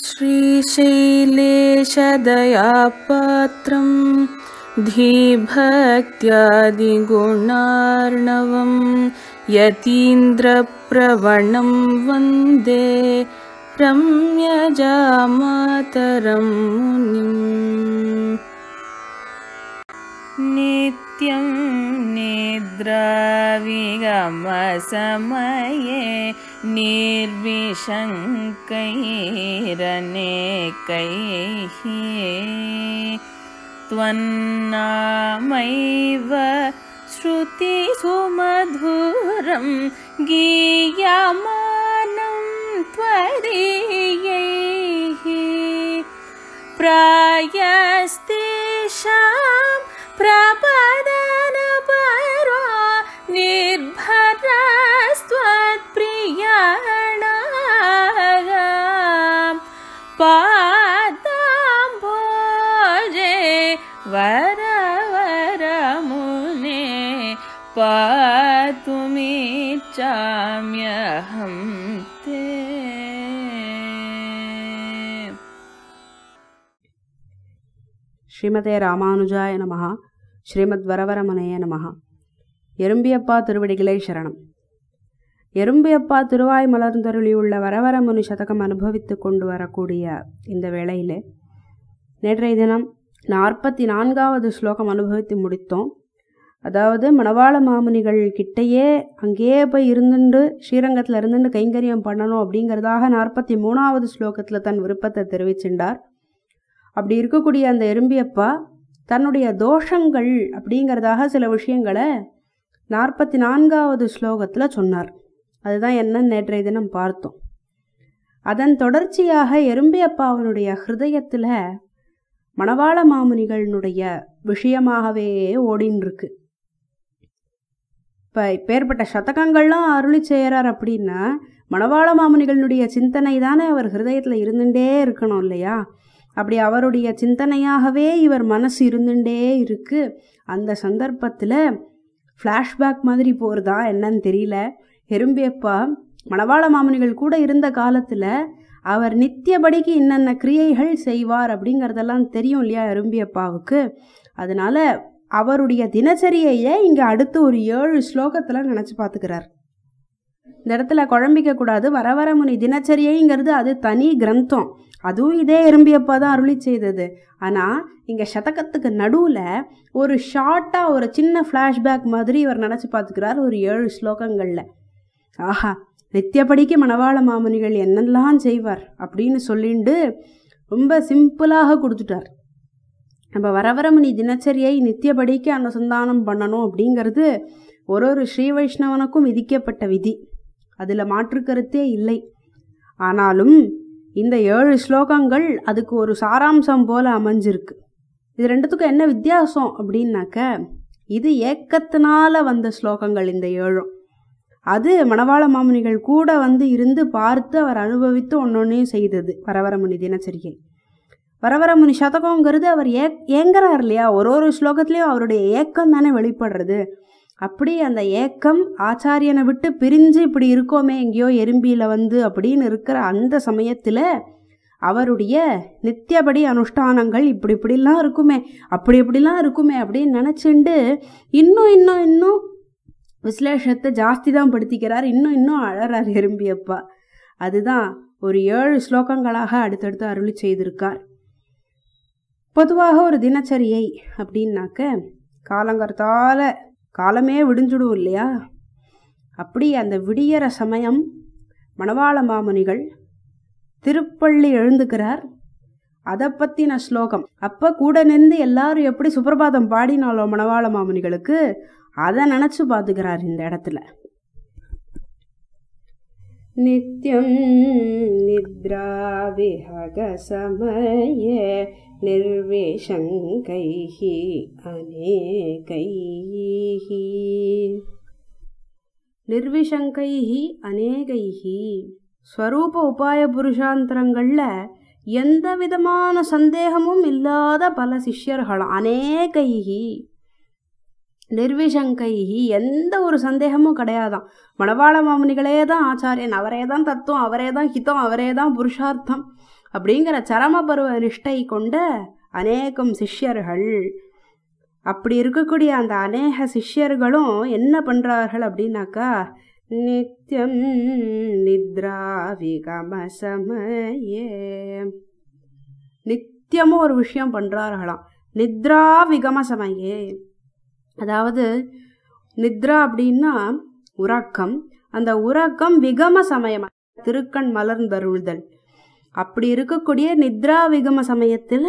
श्रीशैलेशदयापात्रम् धीभक्त्यादिगुणार्णवं यतीन्द्रप्रवणं वन्दे प्रम्यजामातरं मुनिम् निद्राविगमसमये निर्विशङ्कैरनेकैः त्वन्नामैव श्रुतिसुमधुरं गीयमानं त्वरीयैः प्रायस्ते ஸ்ரீமதே ராமானுஜாய நமகா ஸ்ரீமத் வரவரமனைய நமகா எறும்பியப்பா திருவடிகளை சரணம் எறும்பியப்பா திருவாய் மலர்ந்தருளியுள்ள முனி சதகம் அனுபவித்து கொண்டு வரக்கூடிய இந்த வேளையில் நேற்றைய தினம் நாற்பத்தி நான்காவது ஸ்லோகம் அனுபவித்து முடித்தோம் அதாவது மணவாள மாமுனிகள் கிட்டேயே அங்கேயே போய் இருந்துட்டு ஸ்ரீரங்கத்தில் இருந்துட்டு கைங்கரியம் பண்ணணும் அப்படிங்கிறதாக நாற்பத்தி மூணாவது ஸ்லோகத்தில் தன் விருப்பத்தை தெரிவிச்சின்றார் அப்படி இருக்கக்கூடிய அந்த எறும்பியப்பா தன்னுடைய தோஷங்கள் அப்படிங்கிறதாக சில விஷயங்களை நாற்பத்தி நான்காவது ஸ்லோகத்தில் சொன்னார் அதுதான் என்னன்னு நேற்றைய தினம் பார்த்தோம் அதன் தொடர்ச்சியாக எறும்பியப்பாவனுடைய ஹிருதயத்தில் மணவாள மாமுனிகளினுடைய விஷயமாகவே ஓடின்னு இப்போ இப்பேற்பட்ட சதகங்கள்லாம் அருளி செய்கிறார் அப்படின்னா மணவாள மாமுனிகளினுடைய சிந்தனை தானே அவர் ஹிருதயத்தில் இருந்துகிட்டே இருக்கணும் இல்லையா அப்படி அவருடைய சிந்தனையாகவே இவர் மனசு இருந்துட்டே இருக்குது அந்த சந்தர்ப்பத்தில் ஃப்ளாஷ்பேக் மாதிரி போகிறதா என்னன்னு தெரியல எறும்பியப்பா மணவாள மாமனிகள் கூட இருந்த காலத்தில் அவர் நித்தியபடிக்கு என்னென்ன கிரியைகள் செய்வார் அப்படிங்கிறதெல்லாம் தெரியும் இல்லையா எறும்பியப்பாவுக்கு அதனால் அவருடைய தினச்சரியையே இங்கே அடுத்து ஒரு ஏழு ஸ்லோகத்தில் நினச்சி பார்த்துக்கிறார் இந்த இடத்துல குழம்பிக்க கூடாது வரவரமுனி தினச்சரியைங்கிறது அது தனி கிரந்தம் அதுவும் இதே எறும்பியப்பா தான் அருளி செய்தது ஆனால் இங்கே சதக்கத்துக்கு நடுவில் ஒரு ஷார்ட்டாக ஒரு சின்ன ஃப்ளாஷ்பேக் மாதிரி இவர் நினச்சி பார்த்துக்கிறார் ஒரு ஏழு ஸ்லோகங்களில் ஆஹா நித்தியப்படிக்கு மணவாள மாமுனிகள் என்னெல்லாம் செய்வார் அப்படின்னு சொல்லிண்டு ரொம்ப சிம்பிளாக கொடுத்துட்டார் நம்ம வர வர தினச்சரியை நித்தியபடிக்கு அனுசந்தானம் பண்ணணும் அப்படிங்கிறது ஒரு ஒரு ஸ்ரீ வைஷ்ணவனுக்கும் விதிக்கப்பட்ட விதி அதில் மாற்றுக்கருத்தே இல்லை ஆனாலும் இந்த ஏழு ஸ்லோகங்கள் அதுக்கு ஒரு சாராம்சம் போல் அமைஞ்சிருக்கு இது ரெண்டுத்துக்கும் என்ன வித்தியாசம் அப்படின்னாக்க இது ஏக்கத்தினால வந்த ஸ்லோகங்கள் இந்த ஏழும் அது மணவாள மாமுனிகள் கூட வந்து இருந்து பார்த்து அவர் அனுபவித்து ஒன்னொன்னையும் செய்தது வரவரமுனி தினச்சரிக்கை வரவரமுனி சதகங்கிறது அவர் ஏ ஏங்குறார் இல்லையா ஒரு ஒரு ஸ்லோகத்துலேயும் அவருடைய ஏக்கம் தானே வெளிப்படுறது அப்படி அந்த ஏக்கம் ஆச்சாரியனை விட்டு பிரிஞ்சு இப்படி இருக்கோமே எங்கேயோ எறும்பியில் வந்து அப்படின்னு இருக்கிற அந்த சமயத்தில் அவருடைய நித்தியபடி அனுஷ்டானங்கள் இப்படி இப்படிலாம் இருக்குமே அப்படி இப்படிலாம் இருக்குமே அப்படின்னு நினச்சிண்டு இன்னும் இன்னும் இன்னும் விசலேஷத்தை ஜாஸ்தி தான் படுத்திக்கிறார் இன்னும் இன்னும் அழறார் எறும்பியப்பா அதுதான் ஒரு ஏழு ஸ்லோகங்களாக அடுத்தடுத்து அருளி செய்திருக்கார் பொதுவாக ஒரு தினச்சரியை அப்படின்னாக்க காலங்கர்த்தால காலமே விடுஞ்சுடும் இல்லையா அப்படி அந்த விடியற சமயம் மணவாள மாமுனிகள் திருப்பள்ளி எழுந்துக்கிறார் அதை பற்றின ஸ்லோகம் அப்போ கூட நின்று எல்லாரும் எப்படி சுப்பிரபாதம் பாடினாலோ மணவாள மாமுனிகளுக்கு அதை நினச்சி பார்த்துக்கிறார் இந்த இடத்துல नित्यं निद्राविहगसमये நிர்வேஷங்கை அநேகை நிர்விஷங்கைஹி அநேகைஹி ஸ்வரூப உபாய புருஷாந்தரங்களில் எந்த விதமான சந்தேகமும் இல்லாத பல சிஷ்யர்களும் அநேகைஹி நிர்விஷங்கைஹி எந்த ஒரு சந்தேகமும் கிடையாதான் மணவாள மாமனிகளே தான் ஆச்சாரியன் அவரே தான் தத்துவம் அவரே தான் ஹிதம் அவரே தான் புருஷார்த்தம் அப்படிங்கிற சரமபருவ நிஷ்டை கொண்ட அநேகம் சிஷ்யர்கள் அப்படி இருக்கக்கூடிய அந்த அநேக சிஷ்யர்களும் என்ன பண்ணுறார்கள் அப்படின்னாக்கா நித்தியம் நித்ரா விகம நித்தியமும் ஒரு விஷயம் பண்ணுறார்களாம் நித்ரா விகம சமயே அதாவது நித்ரா அப்படின்னா உறக்கம் அந்த உறக்கம் விகம சமயம் திருக்கண் மலர்ந்தருள்தல் அப்படி இருக்கக்கூடிய நித்ரா விகம சமயத்தில்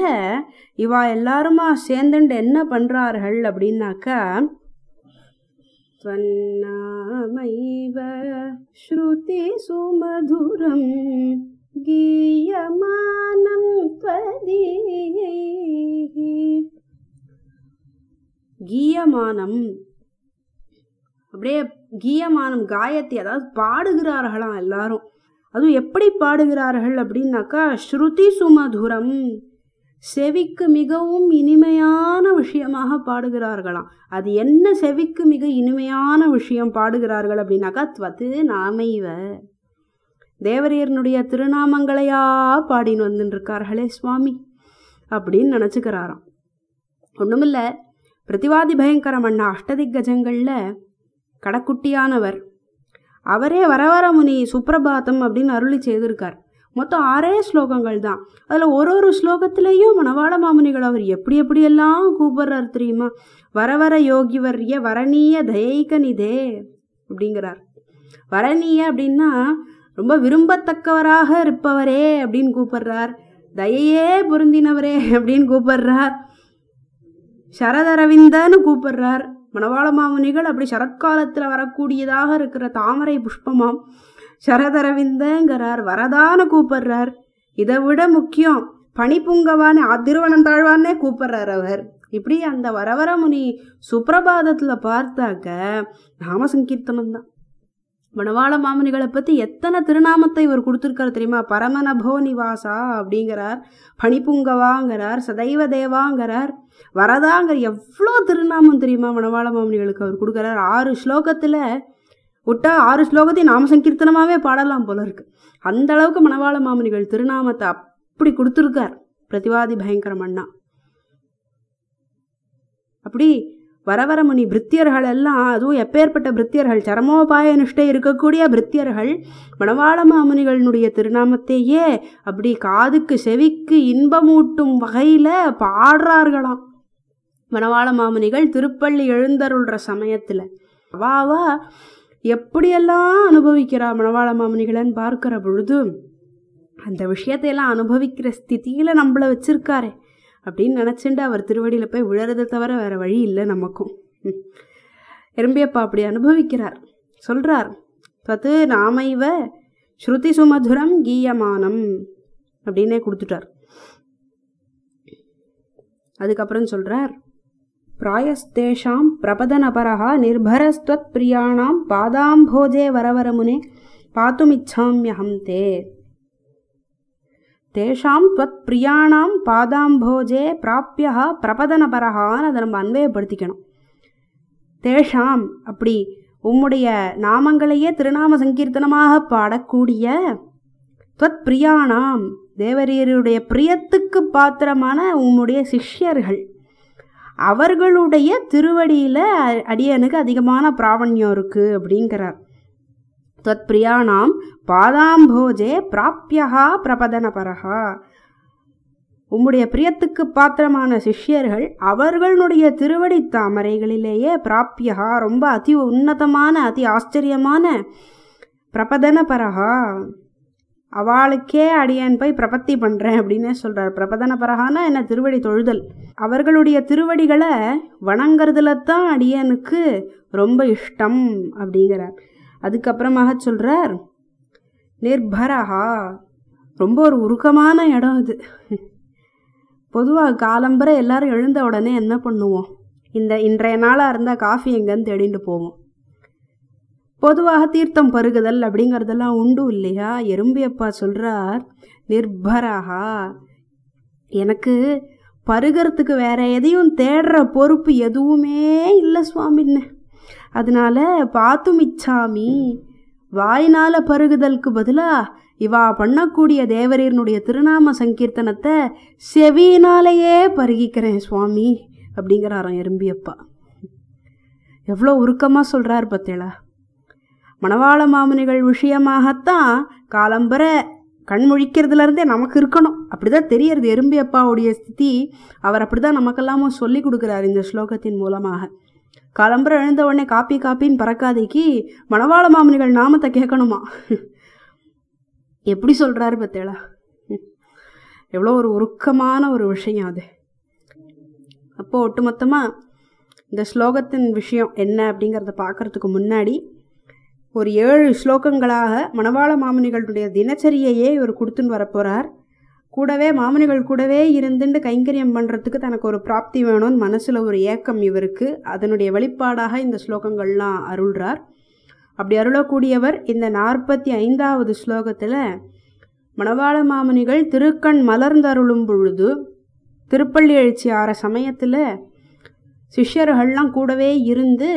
இவா எல்லாருமா சேர்ந்துண்டு என்ன பண்ணுறார்கள் அப்படின்னாக்கா त्वन्नामैव श्रुतिसुमधुरं கீயமானம் அப்படியே கீயமானம் காயத்தி அதாவது பாடுகிறார்களாம் எல்லாரும் அதுவும் எப்படி பாடுகிறார்கள் அப்படின்னாக்கா ஸ்ருதி சுமதுரம் செவிக்கு மிகவும் இனிமையான விஷயமாக பாடுகிறார்களாம் அது என்ன செவிக்கு மிக இனிமையான விஷயம் பாடுகிறார்கள் அப்படின்னாக்கா துவது நாமைவ தேவரையர்னுடைய திருநாமங்களையா பாடின்னு வந்துட்டுருக்கார்களே சுவாமி அப்படின்னு நினச்சிக்கிறாராம் ஒன்றுமில்லை பிரதிவாதி பயங்கரம் அண்ணா அஷ்டதிக்கஜங்களில் கடக்குட்டியானவர் அவரே வரவரமுனி சுப்பிரபாதம் அப்படின்னு அருளி செய்திருக்கார் மொத்தம் ஆறே ஸ்லோகங்கள் தான் அதில் ஒரு ஒரு ஸ்லோகத்திலையும் மணவாள மாமுனிகள் அவர் எப்படி எப்படியெல்லாம் கூப்பிடுறார் தெரியுமா வர வர யோகி வர்ய வரணிய தயைக்க நிதே அப்படிங்கிறார் வரணிய அப்படின்னா ரொம்ப விரும்பத்தக்கவராக இருப்பவரே அப்படின்னு கூப்பிடுறார் தயையே பொருந்தினவரே அப்படின்னு கூப்பிடுறார் சரதரவிந்தன்னு கூப்பிடுறார் மணவாள மாமுனிகள் அப்படி சரத்காலத்தில் வரக்கூடியதாக இருக்கிற தாமரை புஷ்பமாம் சரதரவிந்தங்கிறார் வரதான கூப்பிடுறார் இதை விட முக்கியம் பனிப்புங்கவான்னு தாழ்வான்னே கூப்பிடுறார் அவர் இப்படி அந்த வரவரமுனி சுப்பிரபாதத்தில் பார்த்தாக்க நாம சங்கீர்த்தனம் தான் மணவாள மாமனிகளை பற்றி எத்தனை திருநாமத்தை இவர் கொடுத்துருக்கார் தெரியுமா பரமநபோ நிவாசா அப்படிங்கிறார் பனிப்புங்கவாங்கிறார் சதைவ தேவாங்கிறார் வரதாங்கிற எவ்வளோ திருநாமம் தெரியுமா மணவாள மாமனிகளுக்கு அவர் கொடுக்குறார் ஆறு ஸ்லோகத்தில் விட்டா ஆறு ஸ்லோகத்தையும் நாம சங்கீர்த்தனமாகவே பாடலாம் போல இருக்கு அந்த அளவுக்கு மணவாள மாமனிகள் திருநாமத்தை அப்படி கொடுத்துருக்கார் பிரதிவாதி பயங்கரம் அண்ணா அப்படி வரவரமுனி பிரித்தியர்கள் எல்லாம் அதுவும் எப்பேற்பட்ட பிரித்தியர்கள் சரமோபாய நிஷ்டை இருக்கக்கூடிய பிரித்தியர்கள் மணவாள மாமுனிகளினுடைய திருநாமத்தையே அப்படி காதுக்கு செவிக்கு இன்பமூட்டும் வகையில் பாடுறார்களாம் மணவாள மாமுனிகள் திருப்பள்ளி எழுந்தருள்ற சமயத்தில் அவாவா எப்படியெல்லாம் அனுபவிக்கிறா மணவாள மாமுனிகளன்னு பார்க்கிற பொழுது அந்த விஷயத்தையெல்லாம் அனுபவிக்கிற ஸ்திதியில் நம்மளை வச்சுருக்காரே அப்படின்னு நினச்சிண்டு அவர் திருவடியில் போய் விழறதை தவிர வேறு வழி இல்லை நமக்கும் எறும்பியப்பா அப்படி அனுபவிக்கிறார் சொல்கிறார் தத்து நாமைவ ஸ்ருதி சுமதுரம் கீயமானம் அப்படின்னே கொடுத்துட்டார் அதுக்கப்புறம் சொல்கிறார் பிராயஸ்தேஷாம் பிரபதனபரா நிர்பரஸ்துவத் பிரியாணாம் பாதாம்போஜே வரவரமுனே பாத்துமிச்சாமியகம் தே தேஷாம் துவத் பிரியாணாம் பாதாம்போஜே பிராப்பியா பிரபதனபரகான்னு அதை நம்ம அன்பயப்படுத்திக்கணும் தேஷாம் அப்படி உம்முடைய நாமங்களையே திருநாம சங்கீர்த்தனமாக பாடக்கூடிய துவத் பிரியாணாம் தேவரீருடைய பிரியத்துக்கு பாத்திரமான உம்முடைய சிஷ்யர்கள் அவர்களுடைய திருவடியில் அடியனுக்கு அதிகமான பிராவண்யம் இருக்குது அப்படிங்கிறார் त्वत्प्रियाणां பாதாம்போஜே பிராப்பியா பரஹா உம்முடைய பிரியத்துக்கு பாத்திரமான சிஷ்யர்கள் அவர்களுடைய திருவடி தாமரைகளிலேயே பிராப்பியா ரொம்ப அதி உன்னதமான அதி ஆச்சரியமான பரஹா அவளுக்கே அடியன் போய் பிரபத்தி பண்ணுறேன் அப்படின்னே சொல்கிறார் பிரபதன பரகானா என்ன திருவடி தொழுதல் அவர்களுடைய திருவடிகளை வணங்குறதுல தான் அடியனுக்கு ரொம்ப இஷ்டம் அப்படிங்கிறார் அதுக்கப்புறமாக சொல்கிறார் நிர்பரஹா ரொம்ப ஒரு உருக்கமான இடம் இது பொதுவாக காலம்பரை எல்லாரும் எழுந்த உடனே என்ன பண்ணுவோம் இந்த இன்றைய நாளாக இருந்தால் காஃபி எங்கேன்னு தேடிட்டு போவோம் பொதுவாக தீர்த்தம் பருகுதல் அப்படிங்கிறதெல்லாம் உண்டு இல்லையா எறும்பியப்பா சொல்கிறார் நிர்பரஹா எனக்கு பருகிறதுக்கு வேற எதையும் தேடுற பொறுப்பு எதுவுமே இல்லை சுவாமின்னு அதனால பார்த்தும் மிச்சாமி வாயினால் பருகுதலுக்கு பதிலாக இவா பண்ணக்கூடிய தேவரீரனுடைய திருநாம சங்கீர்த்தனத்தை செவியினாலேயே பருகிக்கிறேன் சுவாமி அப்படிங்கிறாராம் எறும்பியப்பா எவ்வளோ உருக்கமாக சொல்கிறார் பத்தேளா மணவாள மாமனிகள் விஷயமாகத்தான் காலம்பரை கண் முழிக்கிறதுலேருந்தே நமக்கு இருக்கணும் அப்படி தான் தெரியறது எறும்பியப்பாவுடைய ஸ்தி ஸ்திதி அவர் அப்படி தான் நமக்கெல்லாமும் சொல்லி கொடுக்குறார் இந்த ஸ்லோகத்தின் மூலமாக காலம்புற எழுந்த உடனே காப்பி காப்பின்னு பறக்காதைக்கு மணவாள மாமனிகள் நாமத்தை கேட்கணுமா எப்படி சொல்கிறாரு பத்தேளா எவ்வளோ ஒரு உருக்கமான ஒரு விஷயம் அது அப்போது ஒட்டுமொத்தமாக இந்த ஸ்லோகத்தின் விஷயம் என்ன அப்படிங்கிறத பார்க்குறதுக்கு முன்னாடி ஒரு ஏழு ஸ்லோகங்களாக மணவாள மாமனிகளுடைய தினச்சரியையே இவர் கொடுத்துன்னு வரப்போகிறார் கூடவே மாமனிகள் கூடவே இருந்துட்டு கைங்கரியம் பண்ணுறதுக்கு தனக்கு ஒரு பிராப்தி வேணும்னு மனசில் ஒரு ஏக்கம் இவருக்கு அதனுடைய வெளிப்பாடாக இந்த ஸ்லோகங்கள்லாம் அருள்றார் அப்படி அருளக்கூடியவர் இந்த நாற்பத்தி ஐந்தாவது ஸ்லோகத்தில் மணவாள மாமனிகள் திருக்கண் மலர்ந்தருளும் பொழுது திருப்பள்ளி எழுச்சி ஆற சமயத்தில் சிஷ்யர்கள்லாம் கூடவே இருந்து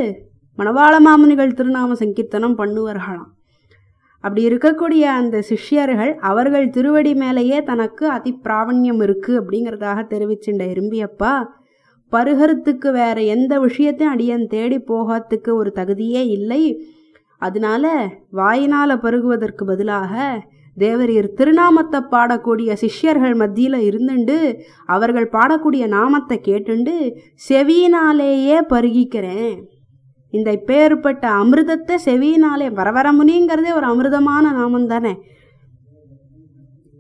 மணவாள மாமனிகள் திருநாம சங்கீர்த்தனம் பண்ணுவார்களாம் அப்படி இருக்கக்கூடிய அந்த சிஷ்யர்கள் அவர்கள் திருவடி மேலேயே தனக்கு அதி பிராவண்யம் இருக்குது அப்படிங்கிறதாக தெரிவிச்சுண்ட இரும்பியப்பா பருகிறதுக்கு வேற எந்த விஷயத்தையும் அடியன் தேடி போகிறதுக்கு ஒரு தகுதியே இல்லை அதனால வாயினால் பருகுவதற்கு பதிலாக தேவரீர் திருநாமத்தை பாடக்கூடிய சிஷ்யர்கள் மத்தியில் இருந்துண்டு அவர்கள் பாடக்கூடிய நாமத்தை கேட்டுண்டு செவியினாலேயே பருகிக்கிறேன் இந்த இப்பேற்பட்ட அமிர்தத்தை செவியினாலே வரவரமுனிங்கிறதே ஒரு அமிர்தமான நாமம் தானே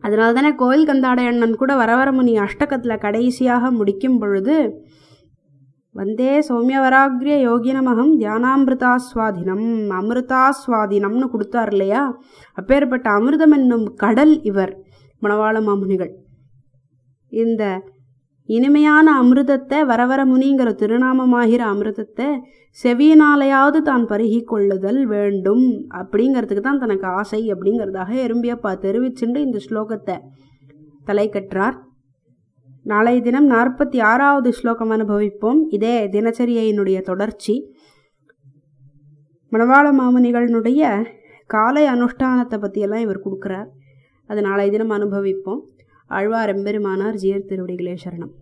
அதனால தானே கோயில் கந்தாட அண்ணன் கூட வரவரமுனி அஷ்டகத்தில் கடைசியாக முடிக்கும் பொழுது வந்தே சௌமியவராகிரிய யோகினமகம் தியானாமிருதாஸ்வாதினம் அமிர்தாஸ்வாதினம்னு கொடுத்தார் இல்லையா அப்பேற்பட்ட அமிர்தம் என்னும் கடல் இவர் மணவாள மாமுனிகள் இந்த இனிமையான அமிர்தத்தை வரவர முனிங்கிற திருநாமமாகிற அமிர்தத்தை செவியினாலையாவது தான் பருகி கொள்ளுதல் வேண்டும் அப்படிங்கிறதுக்கு தான் தனக்கு ஆசை அப்படிங்கிறதாக எறும்பியப்பா தெரிவிச்சுண்டு இந்த ஸ்லோகத்தை தலை கற்றார் நாளைய தினம் நாற்பத்தி ஆறாவது ஸ்லோகம் அனுபவிப்போம் இதே தினச்சரியையினுடைய தொடர்ச்சி மணவாள மாமுனிகளினுடைய காலை அனுஷ்டானத்தை பற்றியெல்லாம் இவர் கொடுக்குறார் அது நாளைய தினம் அனுபவிப்போம் ആഴ്വാരമ്പരുമാണ് ജീവിതത്തിലൂടെ ഗ്ലേശരണം